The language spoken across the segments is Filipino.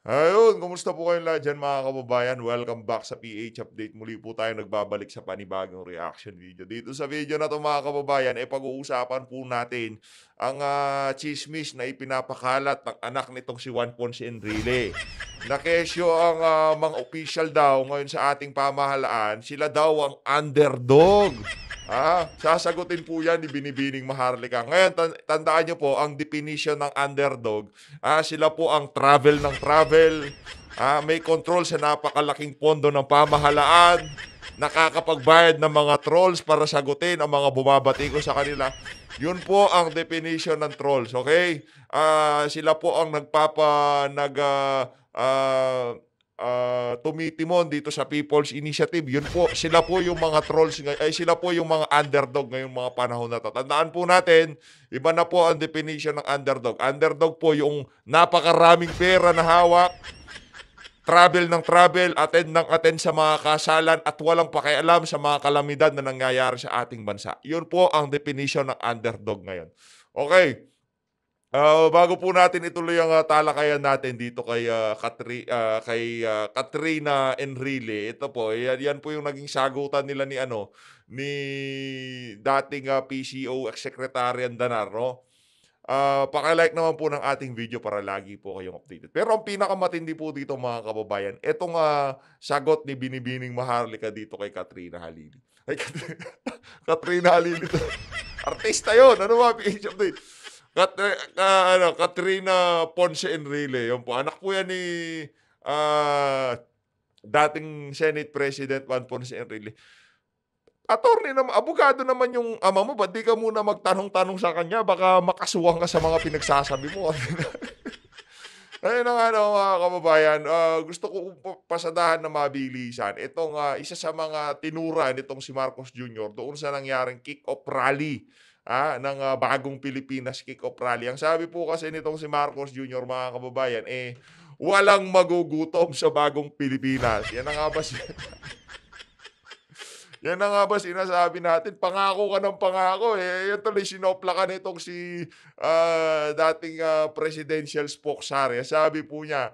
Ayun, kumusta po kayong lahat dyan mga kababayan? Welcome back sa PH Update. Muli po tayo nagbabalik sa panibagong reaction video. Dito sa video na to mga kababayan, eh pag-uusapan po natin ang uh, chismis na ipinapakalat ng anak nitong si Juan Ponce Enrile. Nakesyo ang uh, mga official daw ngayon sa ating pamahalaan, sila daw ang underdog. Ha? Ah, sasagutin po yan ni Binibining Maharlika. Ngayon, tandaan nyo po, ang definition ng underdog, ah, sila po ang travel ng travel, ah, may control sa napakalaking pondo ng pamahalaan, nakakapagbayad ng mga trolls para sagutin ang mga bumabati ko sa kanila. Yun po ang definition ng trolls, okay? Ah, sila po ang nagpapa, nag, uh, uh, uh, tumitimon dito sa People's Initiative. Yun po, sila po yung mga trolls ngayon, ay sila po yung mga underdog ngayong mga panahon na to. Tandaan po natin, iba na po ang definition ng underdog. Underdog po yung napakaraming pera na hawak, travel ng travel, attend ng attend sa mga kasalan at walang pakialam sa mga kalamidad na nangyayari sa ating bansa. Yun po ang definition ng underdog ngayon. Okay. Uh, bago po natin ituloy ang uh, talakayan natin dito kay uh, Katri, uh, kay uh, Katrina Enrile. Ito po, yan, yan po yung naging sagutan nila ni ano ni dating uh, PCO Secretary Danar, no? Uh, paki-like naman po ng ating video para lagi po kayong updated. Pero ang pinakamatindi po dito mga kababayan, itong uh, sagot ni Binibining Maharlika dito kay Katrina Halili. Ay, Katrina, Katrina Halili. Artista yon Ano ba? Picture update. Kat, uh, ano, Katrina Ponce Enrile. Yun po. Anak po yan ni uh, dating Senate President Juan Ponce Enrile. Attorney naman, abogado naman yung ama mo. Ba't di ka muna magtanong-tanong sa kanya? Baka makasuwang ka sa mga pinagsasabi mo. Ayun na nga no, mga kababayan, uh, gusto ko pasadahan na mabilisan. Itong uh, isa sa mga tinura nitong si Marcos Jr. doon sa nangyaring kick-off rally ah, ng uh, bagong Pilipinas kick-off rally. Ang sabi po kasi nitong si Marcos Jr., mga kababayan, eh, walang magugutom sa bagong Pilipinas. Yan na nga ba si... Yan na nga ba sinasabi natin? Pangako ka ng pangako. Eh, yan tuloy sinopla ka nitong si uh, dating uh, presidential spokesari. Sabi po niya,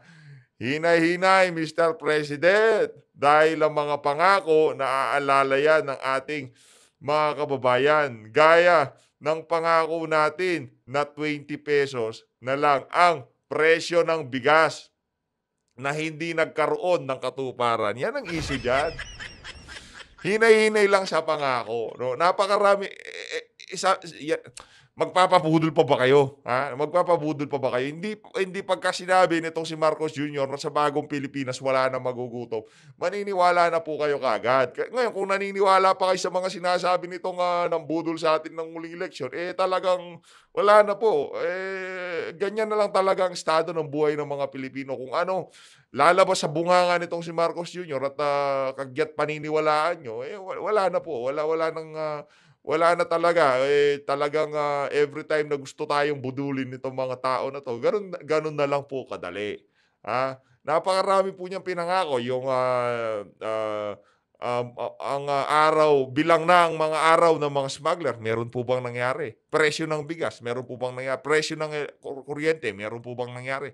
Hinay-hinay, Mr. President, dahil ang mga pangako, naaalala yan ng ating mga kababayan. Gaya ng pangako natin na 20 pesos na lang ang presyo ng bigas na hindi nagkaroon ng katuparan. Yan ang issue dyan. Hinay-hinay lang siya pangako. No? Napakarami. Eh, eh, isa, yan, magpapabudol pa ba kayo? Ha? Magpapabudol pa ba kayo? Hindi, hindi pagka sinabi nitong si Marcos Jr. na sa bagong Pilipinas wala na magugutom, maniniwala na po kayo kagad. Ngayon, kung naniniwala pa kayo sa mga sinasabi nitong uh, budol sa atin ng muling eleksyon, eh talagang wala na po. Eh, ganyan na lang talaga ang estado ng buhay ng mga Pilipino. Kung ano, lalabas sa bunganga nitong si Marcos Jr. at uh, kagyat paniniwalaan nyo, eh wala na po. Wala, wala nang... Uh, wala na talaga. Eh, talagang uh, every time na gusto tayong budulin nitong mga tao na to, ganun, ganun na lang po kadali. Ha? Napakarami po niyang pinangako. Yung uh, uh, um, uh, ang uh, araw, bilang na ang mga araw ng mga smuggler, meron po bang nangyari? Presyo ng bigas, meron po bang nangyari? Presyo ng eh, kuryente, meron po bang nangyari?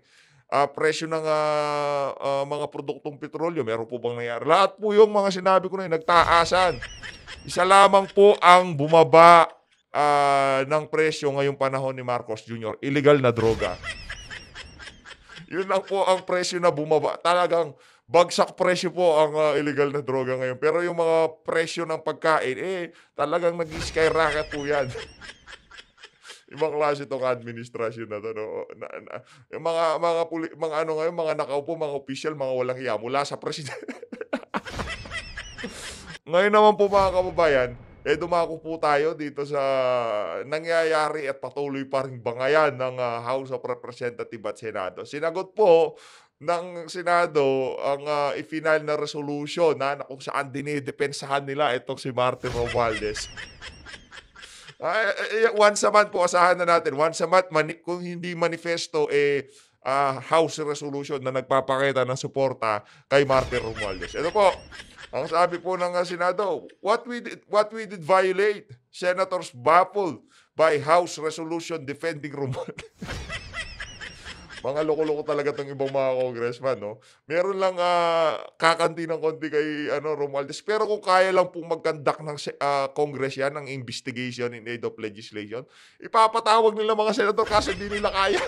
uh, presyo ng uh, uh, mga produktong petrolyo, meron po bang nangyari? Lahat po yung mga sinabi ko na yun, nagtaasan. Isa lamang po ang bumaba uh, ng presyo ngayong panahon ni Marcos Jr., illegal na droga. yun lang po ang presyo na bumaba. Talagang bagsak presyo po ang uh, illegal na droga ngayon. Pero yung mga presyo ng pagkain, eh, talagang nag-skyrocket po yan ibang klase tong administrasyon na to. No? Na, na, yung mga, mga, puli, mga ano ngayon, mga nakaupo, mga official, mga walang hiya mula sa presidente. ngayon naman po mga kababayan, eh dumako po tayo dito sa nangyayari at patuloy pa rin bangayan ng uh, House of Representatives at Senado. Sinagot po ng Senado ang uh, i-final na resolution na, ah, na kung saan dinidepensahan nila itong si Martin Romualdez. Uh, once a month po, asahan na natin. Once a month, mani- kung hindi manifesto, eh, uh, House Resolution na nagpapakita ng suporta kay Martin Romualdez. Ito po, ang sabi po ng ah, Senado, what we did, what we did violate, Senators baffled by House Resolution defending Romualdez. mga loko-loko talaga tong ibang mga congressman, no? Meron lang uh, kakanti ng konti kay ano, Romualdez. Pero kung kaya lang pong magkandak ng uh, Congress yan, ng investigation in aid of legislation, ipapatawag nila mga senador kasi hindi nila kaya.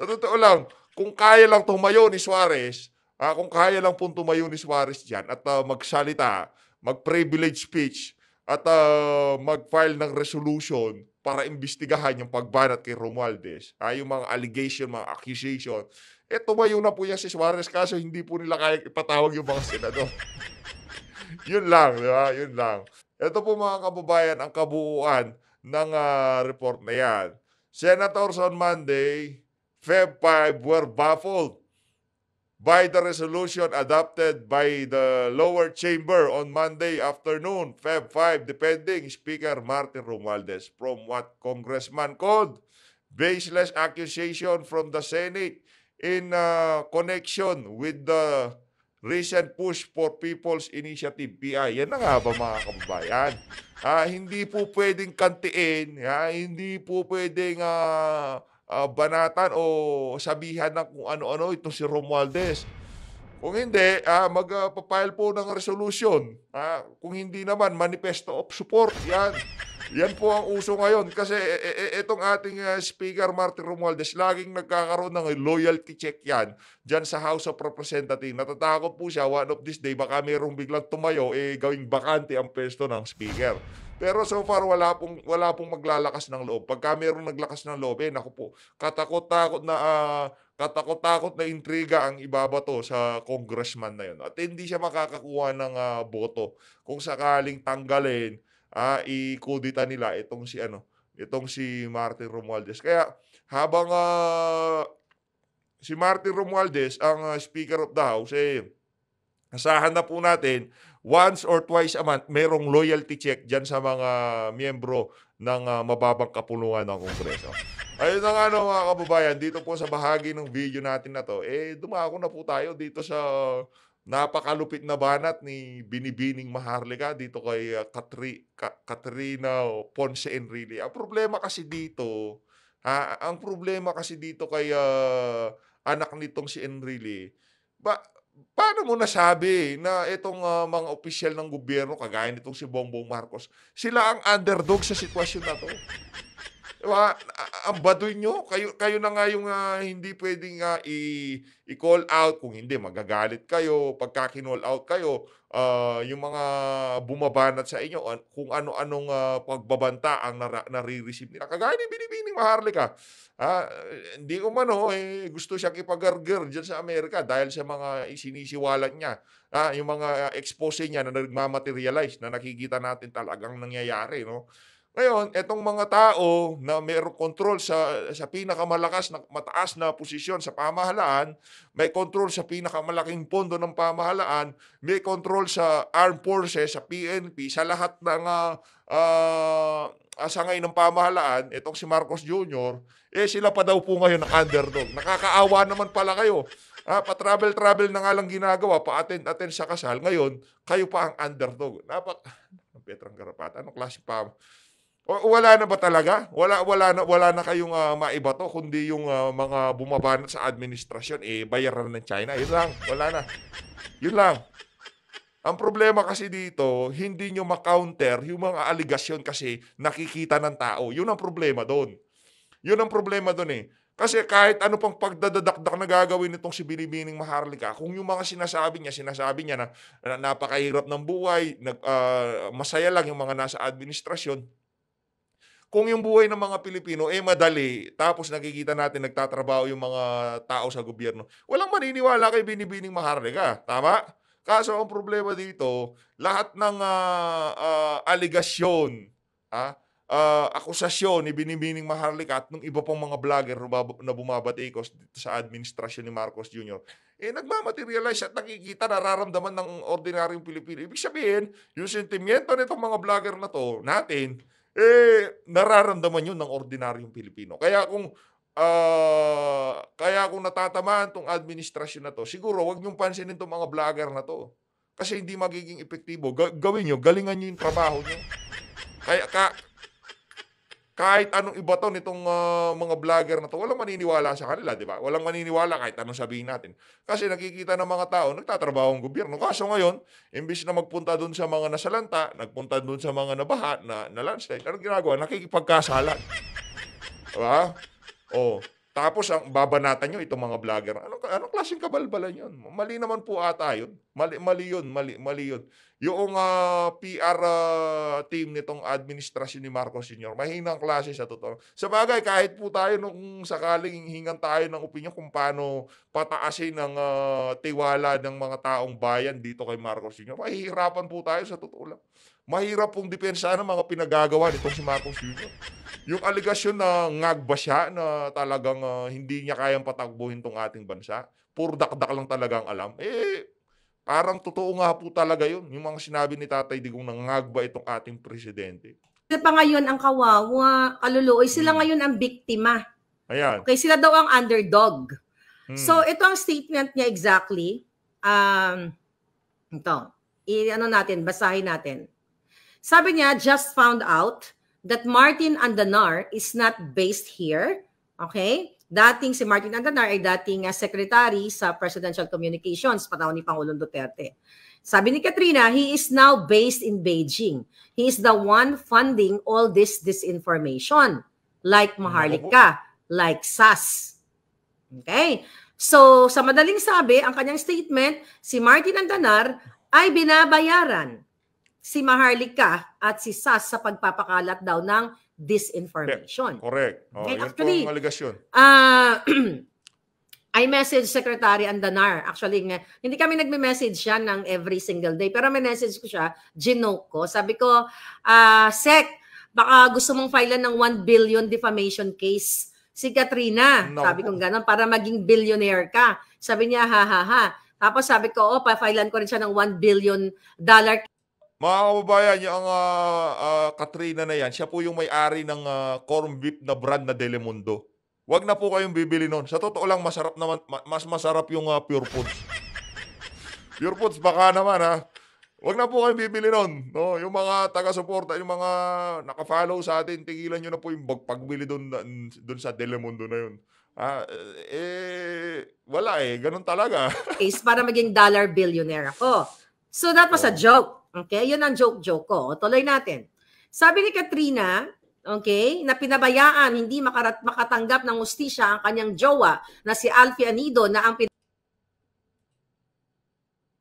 Sa totoo lang, kung kaya lang tumayo ni Suarez, uh, kung kaya lang pong tumayo ni Suarez dyan at uh, magsalita, mag-privilege speech, at uh, mag-file ng resolution para imbestigahan yung pagbanat kay Romualdez. Ah, yung mga allegation, mga accusation. Eh, tumayo na po yan si Suarez kaso hindi po nila kaya ipatawag yung mga senador. yun lang, di ba? Yun lang. Ito po mga kababayan, ang kabuuan ng uh, report na yan. Senator on Monday, Feb 5 were baffled by the resolution adopted by the lower chamber on Monday afternoon, Feb 5, depending Speaker Martin Romualdez from what congressman called baseless accusation from the Senate in uh, connection with the recent push for People's Initiative, PI. Yan na nga ba mga kababayan? Ah, hindi po pwedeng kantiin, ah, hindi po pwedeng ah, uh, banatan o sabihan ng kung ano-ano itong si Romualdez. Kung hindi, uh, ah, magpapile uh, po ng resolution. Uh, kung hindi naman, manifesto of support. Yan. Yan po ang uso ngayon. Kasi itong e, e, e, ating uh, Speaker Martin Romualdez, laging nagkakaroon ng loyalty check yan diyan sa House of Representatives. Natatakot po siya, one of this day, baka mayroong biglang tumayo, eh, gawing bakante ang pwesto ng Speaker. Pero so far, wala pong, wala pong maglalakas ng loob. Pagka mayroong naglakas ng loob, eh, naku po, katakot-takot na... Uh, katakot-takot na intriga ang ibabato sa congressman na yun. At hindi siya makakakuha ng uh, boto kung sakaling tanggalin uh, ah, ikudita nila itong si ano, itong si Martin Romualdez. Kaya habang uh, si Martin Romualdez ang uh, Speaker of the House, eh, asahan na po natin once or twice a month merong loyalty check diyan sa mga miyembro ng uh, mababang kapulungan ng Kongreso. Ayun na nga no, mga kababayan, dito po sa bahagi ng video natin na to, eh dumako na po tayo dito sa Napakalupit na banat ni Binibining Maharlika dito kay ah, Katri, Ka- Katrina Ponce Enrile. Ang problema kasi dito, ha, ang problema kasi dito kay uh, anak nitong si Enrile, ba paano mo nasabi na itong uh, mga opisyal ng gobyerno, kagaya nitong si Bongbong Marcos, sila ang underdog sa sitwasyon na to? Diba? Ang baduy nyo. Kayo, kayo na nga yung uh, hindi pwedeng uh, i- i-call out. Kung hindi, magagalit kayo. Pagka kinall out kayo, uh, yung mga bumabanat sa inyo, an- kung ano-anong uh, pagbabanta ang nara- nare-receive nila. Kagaya ni Binibining Maharlika. Ah, hindi ko man oh, eh, gusto siya kipagarger dyan sa Amerika dahil sa mga isinisiwalat niya. Ah, yung mga expose niya na nagmamaterialize na nakikita natin talagang nangyayari. No? Ngayon, etong mga tao na mayroong control sa, sa pinakamalakas na mataas na posisyon sa pamahalaan, may control sa pinakamalaking pondo ng pamahalaan, may control sa armed forces, sa PNP, sa lahat ng uh, uh, asangay ng pamahalaan, itong si Marcos Jr., eh sila pa daw po ngayon ang underdog. Nakakaawa naman pala kayo. Ah, pa-travel-travel na nga lang ginagawa, pa-attend-attend sa kasal. Ngayon, kayo pa ang underdog. Napak... Petrang Garapata, anong klase pa? O, wala na ba talaga? Wala wala na wala na kayong uh, maiba to kundi yung uh, mga bumabanat sa administrasyon eh bayaran ng China. Yun lang, wala na. Yun lang. Ang problema kasi dito, hindi nyo makounter yung mga aligasyon kasi nakikita ng tao. Yun ang problema doon. Yun ang problema doon eh. Kasi kahit ano pang pagdadadakdak na gagawin nitong si Binibining Maharlika, kung yung mga sinasabi niya, sinasabi niya na, na napakahirap ng buhay, nag, uh, masaya lang yung mga nasa administrasyon, kung yung buhay ng mga Pilipino eh madali, tapos nakikita natin nagtatrabaho yung mga tao sa gobyerno, walang maniniwala kay Binibining Maharlika. Tama? Kaso ang problema dito, lahat ng uh, uh, aligasyon, ah, uh, akusasyon ni Binibining Maharlika at ng iba pang mga vlogger na bumabatikos sa administrasyon ni Marcos Jr., eh nagmamaterialize at nakikita, nararamdaman ng ordinaryong Pilipino. Ibig sabihin, yung sentimiento nitong mga vlogger na to, natin, eh nararamdaman 'yun ng ordinaryong Pilipino. Kaya kung uh, kaya kung natatamaan tong administrasyon na to, siguro wag niyong pansinin tong mga vlogger na to. Kasi hindi magiging epektibo. Ga- gawin niyo, galingan niyo yung trabaho niyo. Kaya ka, kahit anong iba to nitong uh, mga vlogger na to, walang maniniwala sa kanila, di ba? Walang maniniwala kahit anong sabihin natin. Kasi nakikita ng mga tao, nagtatrabaho ang gobyerno. Kaso ngayon, imbis na magpunta doon sa mga nasalanta, nagpunta doon sa mga nabaha, na, na landslide, anong ginagawa? Nakikipagkasalan. Diba? Oh. Tapos ang babanatan nyo itong mga vlogger. Ano anong klaseng kabalbalan 'yon? Mali naman po ata 'yon. Mali mali 'yon, mali mali 'yon. Yung uh, ah, PR uh, ah, team nitong administrasyon ni Marcos Sr. mahinang klase sa totoo. Sa bagay kahit po tayo nung sakaling hingan tayo ng opinion kung paano pataasin ang uh, tiwala ng mga taong bayan dito kay Marcos Sr. Mahihirapan po tayo sa totoo lang. Mahirap pong depensahan ng mga pinagagawa nitong si Marcos Sr yung aligasyon na ngagba siya na talagang uh, hindi niya kayang patagbuhin tong ating bansa, puro dakdak lang talaga ang alam. Eh, parang totoo nga po talaga yun. Yung mga sinabi ni Tatay Digong na ngagba itong ating presidente. Sila pa ngayon ang kawawa, kaluluoy. Eh, sila hmm. ngayon ang biktima. Ayan. Okay, sila daw ang underdog. Hmm. So, ito ang statement niya exactly. Um, ito. I, ano natin, basahin natin. Sabi niya, just found out that Martin Andanar is not based here. Okay? Dating si Martin Andanar ay dating uh, secretary sa Presidential Communications panahon ni Pangulong Duterte. Sabi ni Katrina, he is now based in Beijing. He is the one funding all this disinformation like Maharlika, like SAS. Okay? So, sa madaling sabi, ang kanyang statement, si Martin Andanar ay binabayaran si Maharlika at si SAS sa pagpapakalat daw ng disinformation. Correct. Oh, And actually, po ang aligasyon. Uh, ah, I message Secretary Andanar. Actually, nga, hindi kami nagme-message siya ng every single day. Pero may message ko siya, ginoke ko. Sabi ko, uh, ah, Sec, baka gusto mong file ng 1 billion defamation case si Katrina. No. Sabi ko gano'n, para maging billionaire ka. Sabi niya, ha ha ha. Tapos sabi ko, oh, pa-filean ko rin siya ng 1 billion dollar mga kababayan, yung uh, uh, Katrina na yan, siya po yung may-ari ng uh, corn beef na brand na Delimundo. Huwag na po kayong bibili noon. Sa totoo lang, masarap naman, ma- mas masarap yung uh, Pure Foods. Pure Foods, baka naman ha. Huwag na po kayong bibili noon. No? Yung mga taga-suporta, yung mga naka-follow sa atin, tigilan nyo na po yung pagbili doon, doon sa Delimundo na yun. Ah, eh, wala eh. Ganun talaga. Case para maging dollar billionaire ako. So that was oh. a joke. Okay, yun ang joke-joke ko. Tuloy natin. Sabi ni Katrina, okay, na pinabayaan hindi makarat makatanggap ng ustisya ang kanyang jowa na si Alfie Anido na ang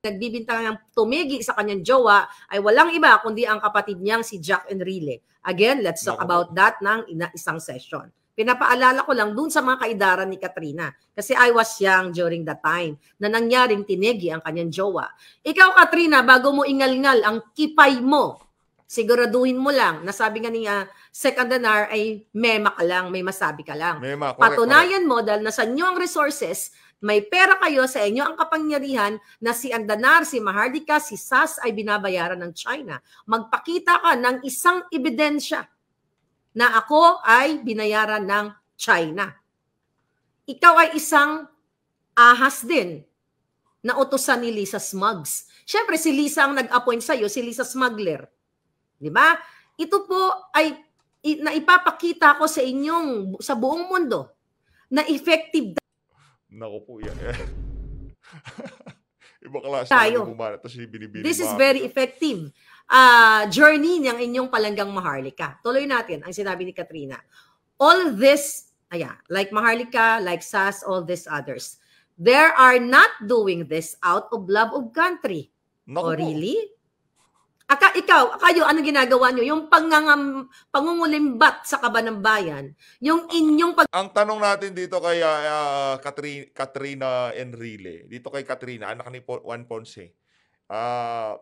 nagbibintang ng tumigi sa kanyang jowa ay walang iba kundi ang kapatid niyang si Jack Enrile. Again, let's talk about that ng isang session. Pinapaalala ko lang dun sa mga kaidaran ni Katrina. Kasi I was young during that time na nangyaring tinegi ang kanyang jowa. Ikaw, Katrina, bago mo ingalngal ang kipay mo, siguraduhin mo lang. Nasabi nga ni uh, Second Denar ay mema ka lang, may masabi ka lang. Mema, correct, Patunayan correct. mo dahil nasa inyo ang resources, may pera kayo sa inyo ang kapangyarihan na si Andanar, si Mahardika, si SAS ay binabayaran ng China. Magpakita ka ng isang ebidensya na ako ay binayaran ng China. Ikaw ay isang ahas din na utusan ni Lisa Smugs. Siyempre, si Lisa ang nag-appoint sa'yo, si Lisa Smuggler. Di ba? Ito po ay naipapakita ko sa inyong, sa buong mundo, na effective Naku po yan. Eh. Iba klase tayo. Bumana, si binibili This is very effective uh, journey ng inyong palanggang Maharlika. Tuloy natin ang sinabi ni Katrina. All this, ayan, like Maharlika, like SAS, all these others, there are not doing this out of love of country. No. Oh, really? Aka, ikaw, kayo, ano ginagawa nyo? Yung pangangam, pangungulimbat sa kaba ng bayan, yung inyong pag... Ang tanong natin dito kay uh, ah, ah, Katrina, Katrina Enrile, dito kay Katrina, anak ni Juan Ponce, uh,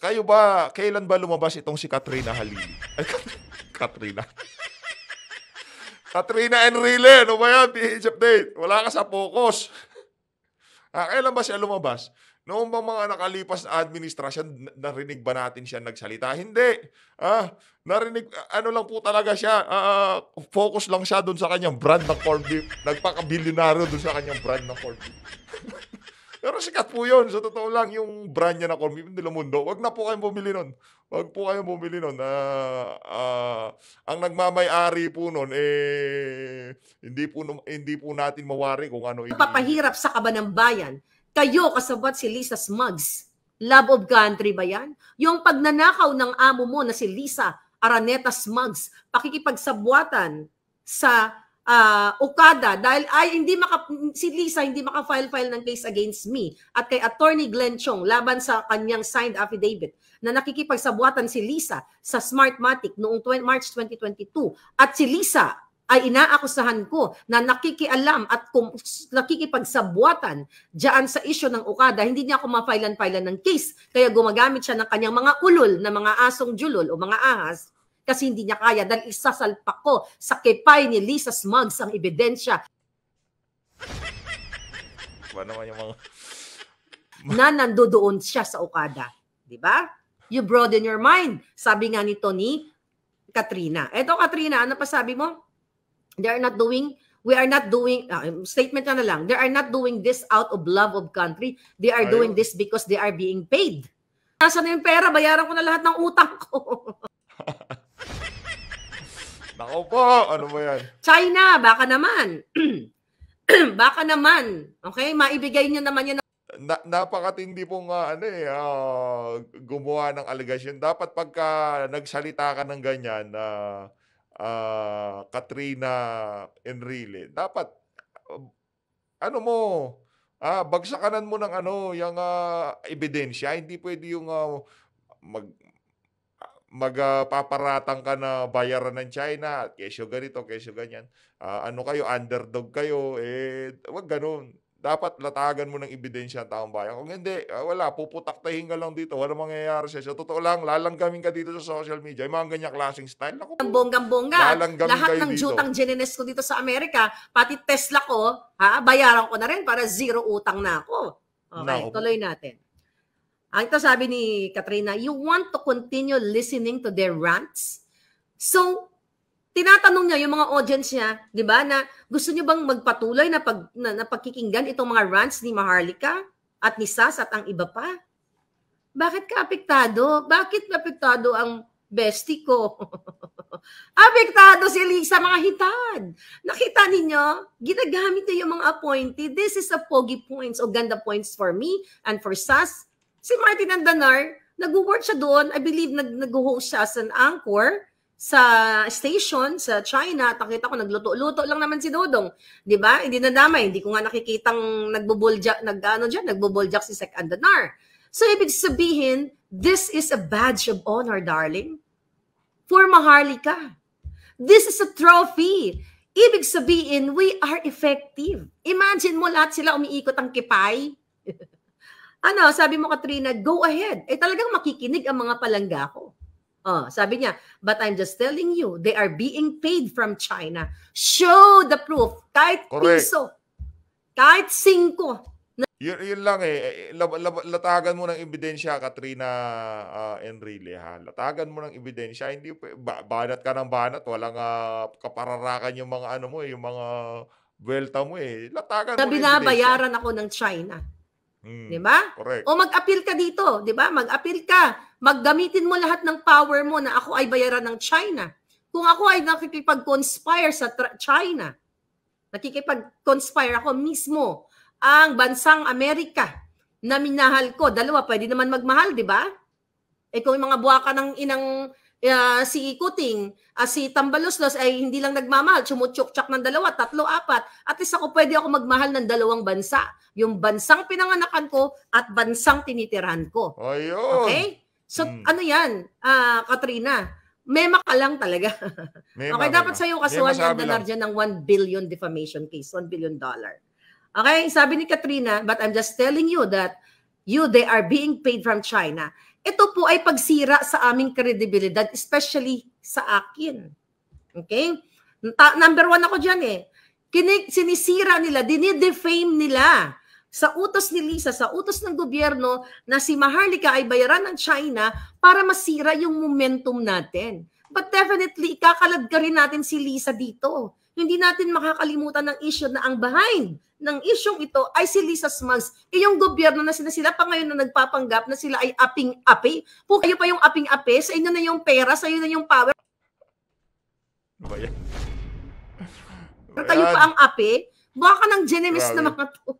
kayo ba, kailan ba lumabas itong si Katrina Halili? Ay, Katrina. Katrina Enrile, ano ba yan? PH update. Wala ka sa focus. Ah, kailan ba siya lumabas? Noong ba mga nakalipas na administrasyon, narinig ba natin siya nagsalita? Hindi. Ah, narinig, ano lang po talaga siya, ah, ah focus lang siya doon sa kanyang brand ng corned beef. Nagpakabilyonaryo doon sa kanyang brand na corned beef. Pero sikat po yun. Sa totoo lang, yung brand niya na Coffee Del Mundo, wag na po kayong bumili nun. Wag po kayong bumili nun. Uh, uh, ang nagmamay-ari po nun, eh, hindi po, hindi po natin mawari kung ano. Papahirap sa kaba ng bayan. Kayo kasabat si Lisa Smugs. Love of country ba yan? Yung pagnanakaw ng amo mo na si Lisa Araneta Smugs, pakikipagsabwatan sa uh, Okada dahil ay hindi maka si Lisa hindi maka-file-file ng case against me at kay attorney Glenn Chong laban sa kanyang signed affidavit na nakikipagsabuatan si Lisa sa Smartmatic noong 20, March 2022 at si Lisa ay inaakusahan ko na nakikialam at nakikipagsabuatan diyan sa isyo ng Okada, hindi niya ako mapailan-pailan ng case. Kaya gumagamit siya ng kanyang mga ulol na mga asong julol o mga ahas kasi hindi niya kaya dahil isasalpak ko sa kepay ni Lisa Smugs ang ebidensya. Ba naman yung mga... na nandoon siya sa Okada. Di ba? You broaden your mind. Sabi nga nito ni Katrina. Eto Katrina, ano pa sabi mo? They are not doing we are not doing uh, statement na, na lang they are not doing this out of love of country they are Ayun. doing this because they are being paid Nasaan na yung pera bayaran ko na lahat ng utang ko po. Ano ba yan? China, baka naman. baka naman. Okay? Maibigay niyo naman yan. Na, napakatindi po uh, ah, ano eh, uh, gumawa ng allegation. Dapat pagka nagsalita ka ng ganyan na uh, uh, Katrina Enrile, dapat uh, ano mo, ah, bagsakanan mo ng ano, yung uh, ebidensya. Hindi pwede yung uh, mag, magpaparatang uh, ka na bayaran ng China, kesyo ganito, kesyo ganyan. Uh, ano kayo, underdog kayo, eh, wag ganun. Dapat latagan mo ng ebidensya ang taong bayan. Kung hindi, uh, wala, puputaktahin ka lang dito. Wala mangyayari sa Sa totoo lang, lalanggamin ka dito sa social media. Yung mga ganyan klaseng style. Ako, bonggang-bongga. Lahat ng dito. jutang ginines ko dito sa Amerika, pati Tesla ko, ha, bayaran ko na rin para zero utang na ako. Okay, Nako. tuloy natin. Ang ito sabi ni Katrina, you want to continue listening to their rants? So, tinatanong niya yung mga audience niya, 'di ba, na gusto niyo bang magpatuloy na pag na, na pagkikinggan itong mga rants ni Maharlika at ni Sas at ang iba pa? Bakit ka apektado? Bakit apektado ang bestie ko? apektado si Lisa mga hitad. Nakita ninyo, ginagamit niya yung mga appointee. This is a pogi points o ganda points for me and for Sas Si Martin Andanar, nag-work siya doon. I believe nag nag-host siya as an anchor sa station sa China. Takita ko nagluto-luto lang naman si Dodong, 'di ba? Hindi na damay, hindi ko nga nakikitang nagboboljak, nag-ano diyan, nagboboljak si Sek Andanar. So ibig sabihin, this is a badge of honor, darling. For Maharlika. This is a trophy. Ibig sabihin, we are effective. Imagine mo lahat sila umiikot ang kipay. ano, sabi mo Katrina, go ahead. Eh talagang makikinig ang mga palangga ko. Oh, sabi niya, but I'm just telling you, they are being paid from China. Show the proof. Kahit Correct. piso. Kahit singko. Yun, yun lang eh. eh lab, lab, latagan mo ng ebidensya, Katrina uh, Enrile. Ha? Latagan mo ng ebidensya. Hindi, ba, banat ka ng banat. Walang uh, kapararakan yung mga ano mo eh, yung mga ah, welta mo eh. Latagan na mo. Na bayaran ako ng China. Hmm. 'Di ba? O mag-appeal ka dito, 'di ba? Mag-appeal ka. Maggamitin mo lahat ng power mo na ako ay bayaran ng China. Kung ako ay nakikipag-conspire sa China, nakikipag-conspire ako mismo ang bansang Amerika na minahal ko. Dalawa, pwede naman magmahal, di ba? Eh kung yung mga buwaka ng inang uh, si Kuting, uh, si Tambaluslos ay hindi lang nagmamahal, sumutsok-tsak ng dalawa, tatlo, apat. At least ako pwede ako magmahal ng dalawang bansa. Yung bansang pinanganakan ko at bansang tinitirhan ko. Ayun. Okay? So hmm. ano yan, uh, Katrina? Mema ka lang talaga. Mema okay, dapat sa'yo kasuhan yung dolar dyan ng 1 billion defamation case, 1 billion dollar. Okay, sabi ni Katrina, but I'm just telling you that you, they are being paid from China. Ito po ay pagsira sa aming kredibilidad, especially sa akin. Okay? Ta- number one ako dyan eh. Kinig, sinisira nila, dinidefame nila sa utos ni Lisa, sa utos ng gobyerno na si Maharlika ay bayaran ng China para masira yung momentum natin. But definitely, ikakalad ka rin natin si Lisa dito. Hindi natin makakalimutan ng issue na ang behind ng isyong ito ay si Lisa Smugs. Iyong eh, gobyerno na sila sila pa ngayon na nagpapanggap na sila ay aping-api. Kung kayo pa yung aping-api, sa inyo na yung pera, sa inyo na yung power. Ano Bayan. Bayan. Kayo pa ang api, baka ng genemis na mga to.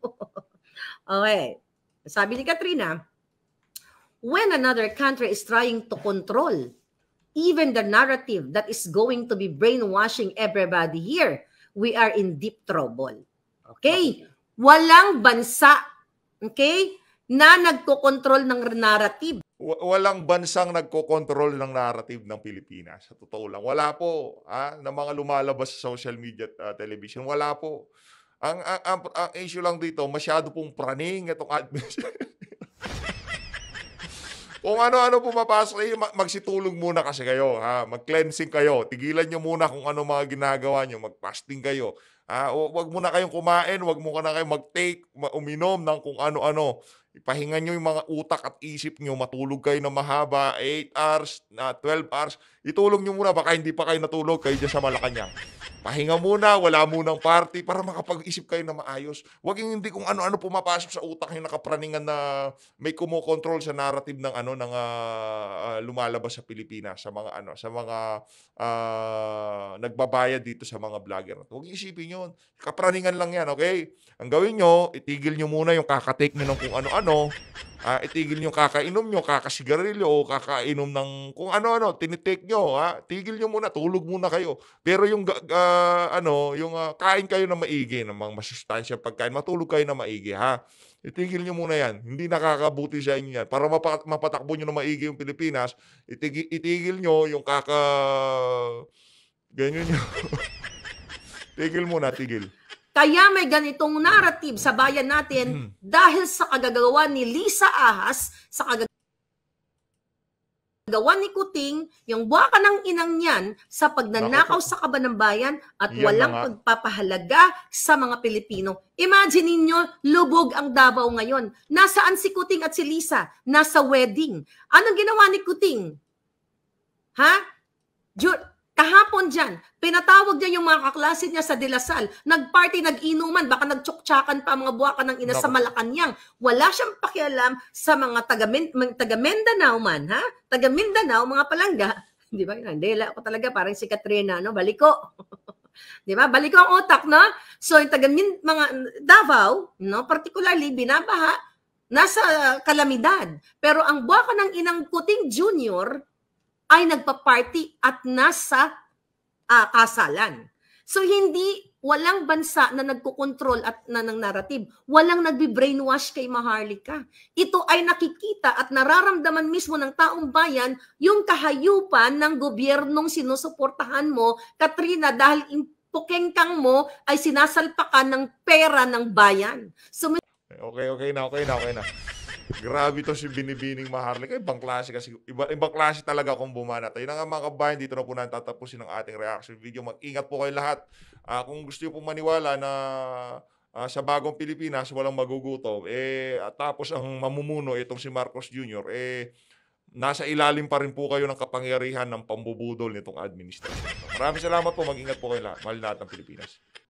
okay. Sabi ni Katrina, when another country is trying to control even the narrative that is going to be brainwashing everybody here, we are in deep trouble. Okay? Walang bansa, okay, na nagkokontrol ng narrative. Walang bansang nagkokontrol ng narrative ng Pilipinas. Sa totoo lang. Wala po. Ha? na mga lumalabas sa social media at uh, television, wala po. Ang, ang, ang, ang issue lang dito, masyado pong praning itong administration. Kung ano-ano pumapasok kayo, eh, magsitulog muna kasi kayo. Ha? Mag-cleansing kayo. Tigilan nyo muna kung ano mga ginagawa nyo. Mag-fasting kayo. Ah, wag mo na kayong kumain, wag mo na kayong mag-take, uminom ng kung ano-ano. Ipahinga nyo yung mga utak at isip nyo, matulog kayo na mahaba, 8 hours, na ah, 12 hours. Itulog nyo muna, baka hindi pa kayo natulog, kayo dyan sa Malacanang. Pahinga muna, wala munang party para makapag-isip kayo na maayos. Huwag yung hindi kung ano-ano pumapasok sa utak yung nakapraningan na may kumokontrol sa narrative ng ano ng uh, lumalabas sa Pilipinas sa mga ano sa mga uh, nagbabayad dito sa mga vlogger. Huwag isipin 'yon. Kapraningan lang 'yan, okay? Ang gawin nyo, itigil nyo muna yung kakatake nyo ng kung ano-ano ano, ah, itigil nyo kakainom nyo, kakasigarilyo, o kakainom ng kung ano-ano, tinitake nyo, ha? tigil nyo muna, tulog muna kayo. Pero yung, uh, ano, yung uh, kain kayo ng maigi, ng mga masustansya pagkain, matulog kayo ng maigi, ha? Itigil nyo muna yan. Hindi nakakabuti sa inyo yan. Para mapa- mapatakbo nyo ng maigi yung Pilipinas, itigil, itigil nyo yung kaka... Ganyan nyo. tigil muna, tigil. Kaya may ganitong narrative sa bayan natin mm-hmm. dahil sa kagagawa ni Lisa Ahas, sa kagagawa ni Kuting, yung buwaka ng inang niyan sa pagnanakaw sa kaba ng bayan at Yan walang mga... pagpapahalaga sa mga Pilipino. Imagine ninyo, lubog ang Davao ngayon. Nasaan si Kuting at si Lisa? Nasa wedding. Anong ginawa ni Kuting? Ha? Ju- Kahapon dyan, pinatawag niya yung mga kaklase niya sa Dilasal. Nagparty, nag-inuman, baka nagtsuktsakan pa mga buwakan ng ina Nako. sa Malacanang. Wala siyang pakialam sa mga taga, taga Mindanao man, ha? Taga Mindanao, mga palangga. Di ba? Nandela ako talaga, parang si Katrina, no? Baliko. Di ba? Baliko ang otak, no? So, yung taga mga Davao, no? Particularly, binabaha, nasa kalamidad. Pero ang buwakan ng inang Kuting Junior, ay nagpa-party at nasa uh, kasalan. So hindi walang bansa na nagkokontrol at na ng narrative. Walang nagbi-brainwash kay Maharlika. Ito ay nakikita at nararamdaman mismo ng taong bayan yung kahayupan ng gobyernong sinusuportahan mo, Katrina, dahil pukengkang mo ay sinasalpakan ng pera ng bayan. So, okay, okay na, okay na, okay na. Grabe to si Binibining Maharlika. Ibang klase kasi. Iba, ibang klase talaga kung bumanat. Ayun na nga mga kabayan, dito na po na tatapusin ang ating reaction video. Mag-ingat po kayo lahat. Uh, kung gusto nyo pong maniwala na uh, sa bagong Pilipinas, walang magugutom. Eh, tapos ang mamumuno itong si Marcos Jr., eh, nasa ilalim pa rin po kayo ng kapangyarihan ng pambubudol nitong administrasyon. Maraming salamat po. Mag-ingat po kayo lahat. Mahal lahat ng Pilipinas.